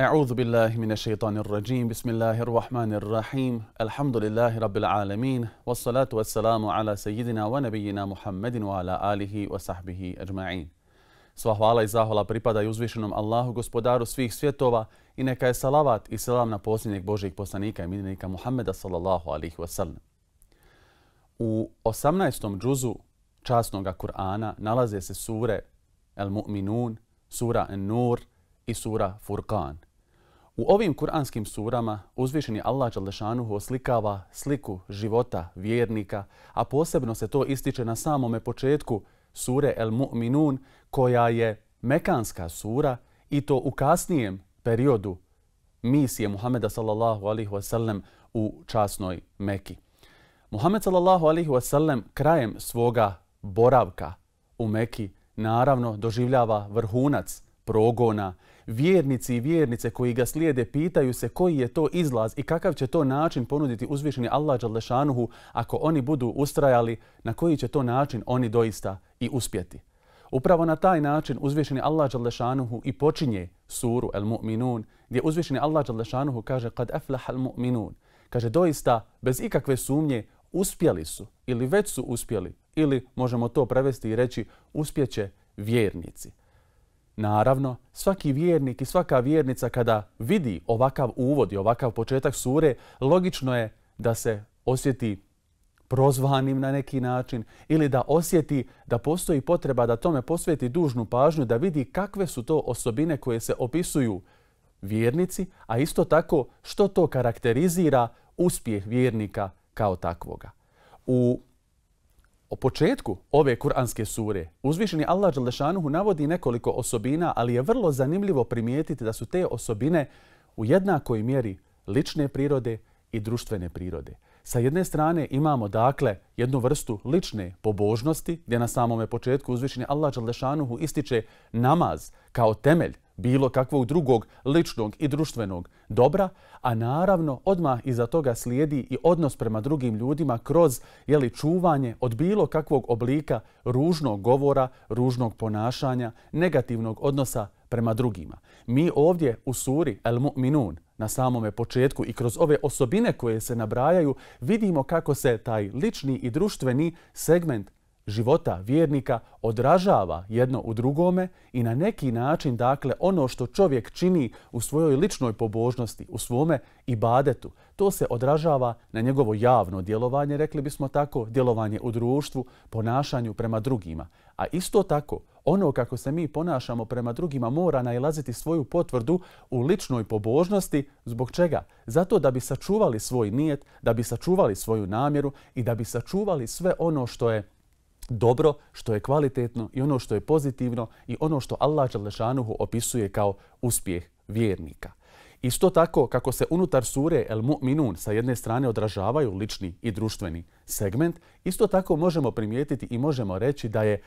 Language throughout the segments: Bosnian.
أعوذ بالله من الشيطان الرجيم بسم الله الرحمن الرحيم الحمد لله رب العالمين والصلاة والسلام على سيدنا ونبينا محمد وعلى آله وصحبه أجمعين Sva hvala i zahvala pripada i uzvišenom Allahu, gospodaru svih svjetova i neka je salavat i salam na posljednjeg Božijeg poslanika i minenika Muhammeda sallallahu alihi wasallam. U 18. džuzu časnog Kur'ana nalaze se sure El-Mu'minun, sura En-Nur i sura Furqan – U ovim kuranskim surama uzvišeni Allah Đalešanu oslikava sliku života vjernika, a posebno se to ističe na samome početku sure El Mu'minun, koja je mekanska sura i to u kasnijem periodu misije Muhameda sallallahu alaihi wasallam u časnoj Meki. Muhammed sallallahu alaihi wasallam krajem svoga boravka u Meki naravno doživljava vrhunac progona, vjernici i vjernice koji ga slijede pitaju se koji je to izlaz i kakav će to način ponuditi uzvišeni Allah Đalešanuhu ako oni budu ustrajali, na koji će to način oni doista i uspjeti. Upravo na taj način uzvišeni Allah Đalešanuhu i počinje suru El Mu'minun gdje uzvišeni Allah Đalešanuhu kaže kad aflah al mu'minun. Kaže doista bez ikakve sumnje uspjeli su ili već su uspjeli ili možemo to prevesti i reći uspjeće vjernici. Naravno, svaki vjernik i svaka vjernica kada vidi ovakav uvod i ovakav početak sure, logično je da se osjeti prozvanim na neki način ili da osjeti da postoji potreba da tome posveti dužnu pažnju, da vidi kakve su to osobine koje se opisuju vjernici, a isto tako što to karakterizira uspjeh vjernika kao takvoga. U O početku ove kuranske sure uzvišeni Allah Đalešanuhu navodi nekoliko osobina, ali je vrlo zanimljivo primijetiti da su te osobine u jednakoj mjeri lične prirode i društvene prirode. Sa jedne strane imamo dakle jednu vrstu lične pobožnosti gdje na samome početku uzvišeni Allah Đalešanuhu ističe namaz kao temelj bilo kakvog drugog, ličnog i društvenog dobra, a naravno odmah iza toga slijedi i odnos prema drugim ljudima kroz jeli, čuvanje od bilo kakvog oblika ružnog govora, ružnog ponašanja, negativnog odnosa prema drugima. Mi ovdje u suri El Mu'minun na samome početku i kroz ove osobine koje se nabrajaju vidimo kako se taj lični i društveni segment života vjernika odražava jedno u drugome i na neki način dakle ono što čovjek čini u svojoj ličnoj pobožnosti, u svome ibadetu, to se odražava na njegovo javno djelovanje, rekli bismo tako, djelovanje u društvu, ponašanju prema drugima. A isto tako, ono kako se mi ponašamo prema drugima mora najlaziti svoju potvrdu u ličnoj pobožnosti. Zbog čega? Zato da bi sačuvali svoj nijet, da bi sačuvali svoju namjeru i da bi sačuvali sve ono što je dobro, što je kvalitetno i ono što je pozitivno i ono što Allah Đalešanuhu opisuje kao uspjeh vjernika. Isto tako kako se unutar sure El Mu'minun sa jedne strane odražavaju lični i društveni segment, isto tako možemo primijetiti i možemo reći da je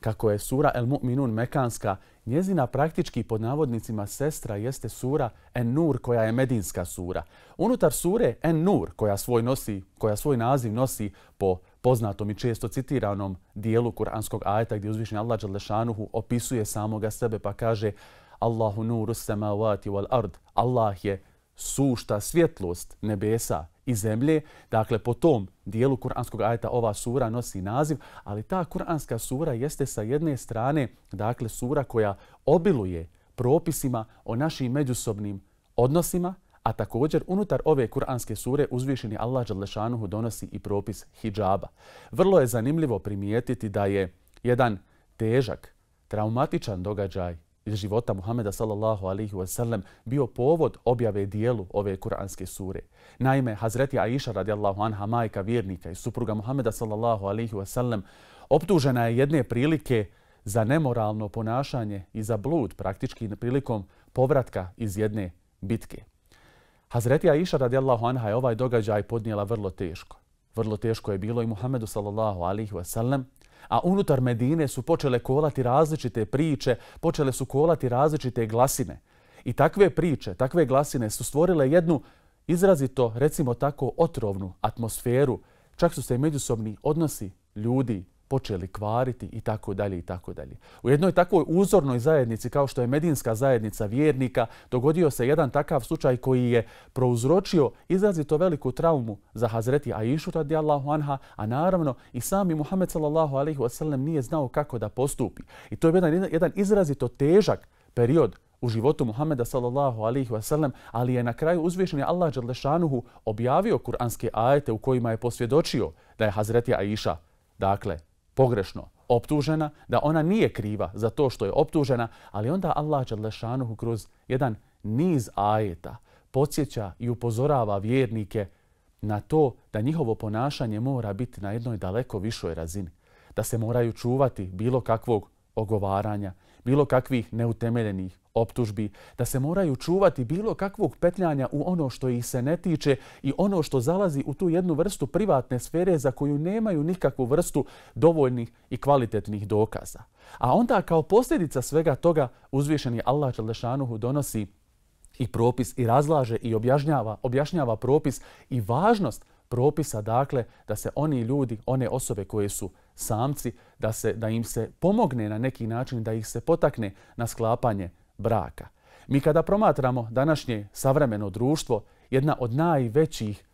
kako je sura El Mu'minun mekanska, njezina praktički pod navodnicima sestra jeste sura En Nur koja je medinska sura. Unutar sure En Nur koja svoj, nosi, koja svoj naziv nosi po poznatom i često citiranom dijelu kuranskog ajeta gdje uzvišnji Allah Đalešanuhu opisuje samoga sebe pa kaže Allahu nuru samavati wal ard. Allah je sušta svjetlost nebesa i zemlje. Dakle, po tom dijelu kuranskog ajeta ova sura nosi naziv, ali ta kuranska sura jeste sa jedne strane dakle sura koja obiluje propisima o našim međusobnim odnosima, A također, unutar ove kuranske sure uzvišeni Allah Đalešanuhu donosi i propis hijaba. Vrlo je zanimljivo primijetiti da je jedan težak, traumatičan događaj iz života Muhameda sallallahu alaihi wa sallam bio povod objave dijelu ove kuranske sure. Naime, Hazreti Aisha radijallahu anha, majka vjernika i supruga Muhameda sallallahu alaihi wa sallam, optužena je jedne prilike za nemoralno ponašanje i za blud praktički prilikom povratka iz jedne bitke. Hazreti Aisha radijallahu anha je ovaj događaj podnijela vrlo teško. Vrlo teško je bilo i Muhammedu sallallahu alihi wasallam, a unutar Medine su počele kolati različite priče, počele su kolati različite glasine. I takve priče, takve glasine su stvorile jednu izrazito, recimo tako, otrovnu atmosferu. Čak su se i međusobni odnosi ljudi, počeli kvariti i tako dalje i tako dalje. U jednoj takvoj uzornoj zajednici kao što je Medinska zajednica vjernika dogodio se jedan takav slučaj koji je prouzročio izrazito veliku traumu za Hazreti Aishu radijallahu anha, a naravno i sami Muhammed sallallahu alaihi wasallam nije znao kako da postupi. I to je jedan, jedan izrazito težak period u životu Muhammeda sallallahu alaihi wasallam, ali je na kraju uzvišeni Allah Đalešanuhu objavio kuranske ajete u kojima je posvjedočio da je Hazreti Aisha Dakle, pogrešno optužena, da ona nije kriva za to što je optužena, ali onda Allah Đalešanuhu kroz jedan niz ajeta podsjeća i upozorava vjernike na to da njihovo ponašanje mora biti na jednoj daleko višoj razini, da se moraju čuvati bilo kakvog ogovaranja, bilo kakvih neutemeljenih optužbi, da se moraju čuvati bilo kakvog petljanja u ono što ih se ne tiče i ono što zalazi u tu jednu vrstu privatne sfere za koju nemaju nikakvu vrstu dovoljnih i kvalitetnih dokaza. A onda kao posljedica svega toga uzvišeni Allah Čalešanuhu donosi i propis i razlaže i objašnjava, objašnjava propis i važnost propisa dakle da se oni ljudi, one osobe koje su samci, da, se, da im se pomogne na neki način, da ih se potakne na sklapanje braka. Mi kada promatramo današnje savremeno društvo, jedna od najvećih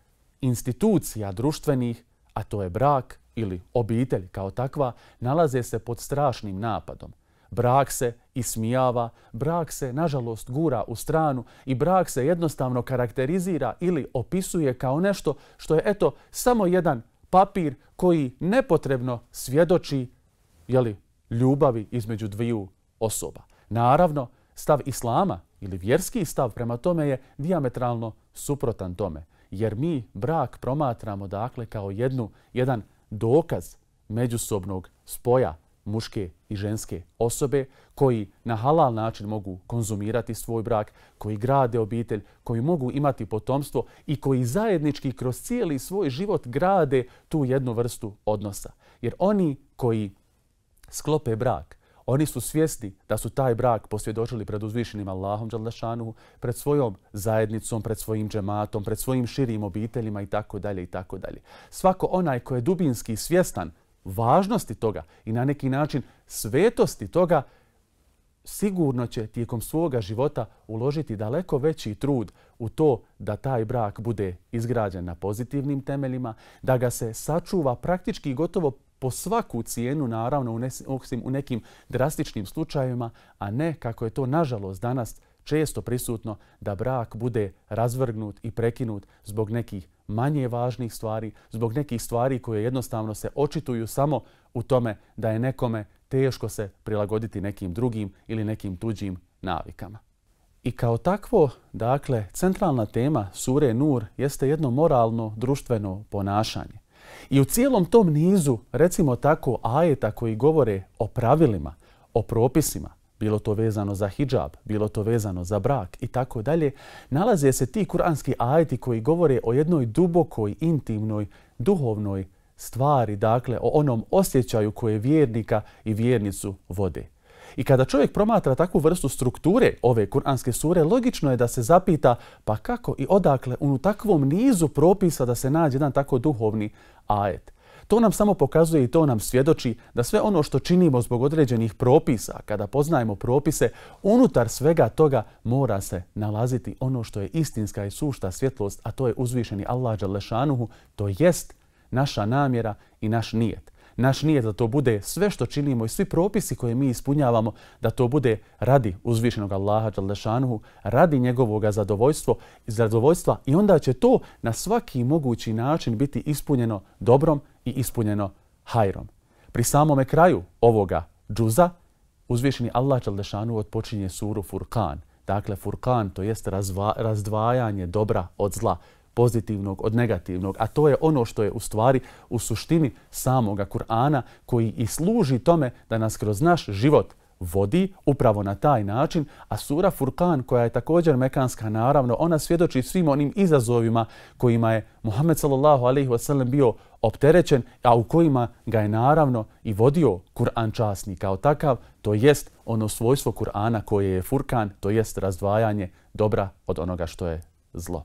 institucija društvenih, a to je brak ili obitelj kao takva, nalaze se pod strašnim napadom – brak se ismijava, brak se, nažalost, gura u stranu i brak se jednostavno karakterizira ili opisuje kao nešto što je eto samo jedan papir koji nepotrebno svjedoči je li ljubavi između dviju osoba. Naravno, stav islama ili vjerski stav prema tome je diametralno suprotan tome, jer mi brak promatramo dakle kao jednu, jedan dokaz međusobnog spoja, muške i ženske osobe koji na halal način mogu konzumirati svoj brak, koji grade obitelj, koji mogu imati potomstvo i koji zajednički kroz cijeli svoj život grade tu jednu vrstu odnosa. Jer oni koji sklope brak, oni su svjesni da su taj brak posvjedočili pred uzvišenim Allahom Đalešanu, pred svojom zajednicom, pred svojim džematom, pred svojim širim obiteljima i tako dalje i tako dalje. Svako onaj koji je dubinski svjestan važnosti toga i na neki način svetosti toga, sigurno će tijekom svoga života uložiti daleko veći trud u to da taj brak bude izgrađen na pozitivnim temeljima, da ga se sačuva praktički gotovo po svaku cijenu, naravno, u nekim drastičnim slučajima, a ne kako je to, nažalost, danas često prisutno da brak bude razvrgnut i prekinut zbog nekih manje važnih stvari, zbog nekih stvari koje jednostavno se očituju samo u tome da je nekome teško se prilagoditi nekim drugim ili nekim tuđim navikama. I kao takvo, dakle, centralna tema Sure Nur jeste jedno moralno, društveno ponašanje. I u cijelom tom nizu, recimo tako, ajeta koji govore o pravilima, o propisima, bilo to vezano za hijab, bilo to vezano za brak i tako dalje, nalaze se ti kuranski ajeti koji govore o jednoj dubokoj, intimnoj, duhovnoj stvari, dakle o onom osjećaju koje vjernika i vjernicu vode. I kada čovjek promatra takvu vrstu strukture ove kuranske sure, logično je da se zapita pa kako i odakle u takvom nizu propisa da se nađe jedan tako duhovni ajet. To nam samo pokazuje i to nam svjedoči da sve ono što činimo zbog određenih propisa, kada poznajemo propise, unutar svega toga mora se nalaziti ono što je istinska i sušta svjetlost, a to je uzvišeni Allah Đalešanuhu, to jest naša namjera i naš nijet. Naš nije da to bude sve što činimo i svi propisi koje mi ispunjavamo, da to bude radi uzvišenog Allaha Đaldešanuhu, radi njegovog zadovoljstva i zadovoljstva i onda će to na svaki mogući način biti ispunjeno dobrom i ispunjeno hajrom. Pri samome kraju ovoga džuza, uzvišeni Allah Đaldešanuhu odpočinje suru Furkan. Dakle, Furkan to jest razdvajanje dobra od zla, pozitivnog od negativnog. A to je ono što je u stvari u suštini samoga Kur'ana koji i služi tome da nas kroz naš život vodi upravo na taj način, a sura Furkan koja je također mekanska naravno, ona svjedoči svim onim izazovima kojima je Muhammed sallallahu alejhi ve sellem bio opterećen, a u kojima ga je naravno i vodio Kur'an časni kao takav, to jest ono svojstvo Kur'ana koje je Furkan, to jest razdvajanje dobra od onoga što je zlo.